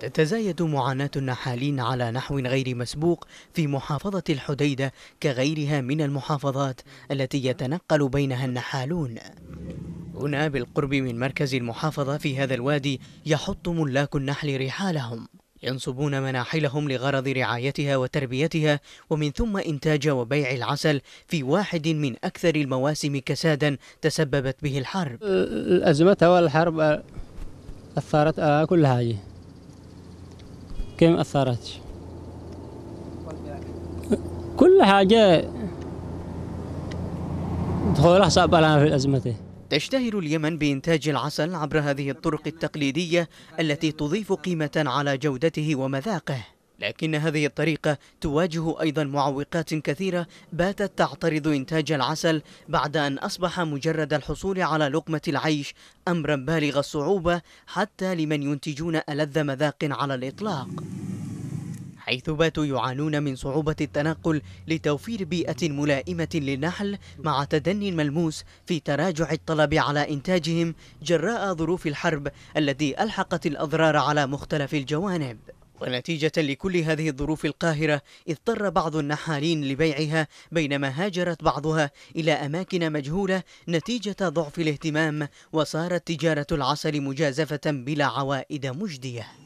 تتزايد معاناة النحالين على نحو غير مسبوق في محافظة الحديدة كغيرها من المحافظات التي يتنقل بينها النحالون هنا بالقرب من مركز المحافظة في هذا الوادي يحط ملاك النحل رحالهم ينصبون مناحلهم لغرض رعايتها وتربيتها ومن ثم إنتاج وبيع العسل في واحد من أكثر المواسم كسادا تسببت به الحرب الأزمة والحرب أثارت على آه، كل هاي كم أثارت كل حاجة دخول حساب لنا في الأزمة تشتهر اليمن بإنتاج العسل عبر هذه الطرق التقليدية التي تضيف قيمة على جودته ومذاقه لكن هذه الطريقة تواجه أيضا معوقات كثيرة باتت تعترض إنتاج العسل بعد أن أصبح مجرد الحصول على لقمة العيش أمرا بالغ الصعوبة حتى لمن ينتجون ألذ مذاق على الإطلاق حيث باتوا يعانون من صعوبة التنقل لتوفير بيئة ملائمة للنحل مع تدني ملموس في تراجع الطلب على إنتاجهم جراء ظروف الحرب التي ألحقت الأضرار على مختلف الجوانب ونتيجة لكل هذه الظروف القاهرة اضطر بعض النحالين لبيعها بينما هاجرت بعضها إلى أماكن مجهولة نتيجة ضعف الاهتمام وصارت تجارة العسل مجازفة بلا عوائد مجدية